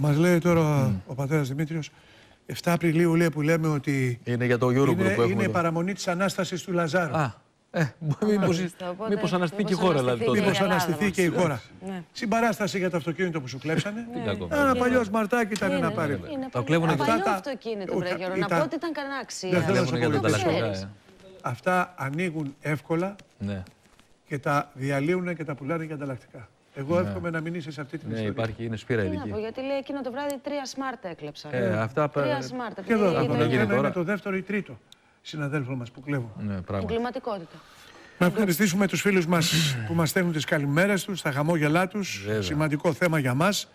Μας λέει τώρα mm. ο πατέρας Δημήτριος, 7 Απριλίου λέει που λέμε ότι. Είναι για το που Είναι παραμονή της ανάστασης του Λαζάρου. Α, ε, Μήπω αναστηθεί και η χώρα, δηλαδή. Μήπω αναστηθεί ναι, ναι. και η χώρα. Ναι. Συμπαράσταση για το αυτοκίνητο που σου κλέψανε. Ένα παλιό μαρτάκι ήταν να πάρει. Το κλέβουν και Παλιό αυτοκίνητο, Μπρέγερο. Να πω ότι ήταν κανένα αξία. Δεν θέλω να ε. Αυτά ανοίγουν εύκολα και τα διαλύουν και τα πουλάνε για ανταλλακτικά. Εγώ ναι. εύχομαι να μην είσαι σε αυτή την ναι, ιστορία. Ναι, υπάρχει, είναι σπήρα ειδική. γιατί λέει εκείνο το βράδυ τρία σμάρτα έκλεψα. Ε, ναι. αυτά Τρία SMART Και εδώ, αυτό είναι το δεύτερο ή τρίτο συναδέλφων μας που κλέβουν. Ναι, πράγμα. Εγκληματικότητα. Να ευχαριστήσουμε τους φίλους μας που μας στέλνουν τις καλημέρες τους, τα χαμόγελά τους. Βέβαια. Σημαντικό θέμα για μας.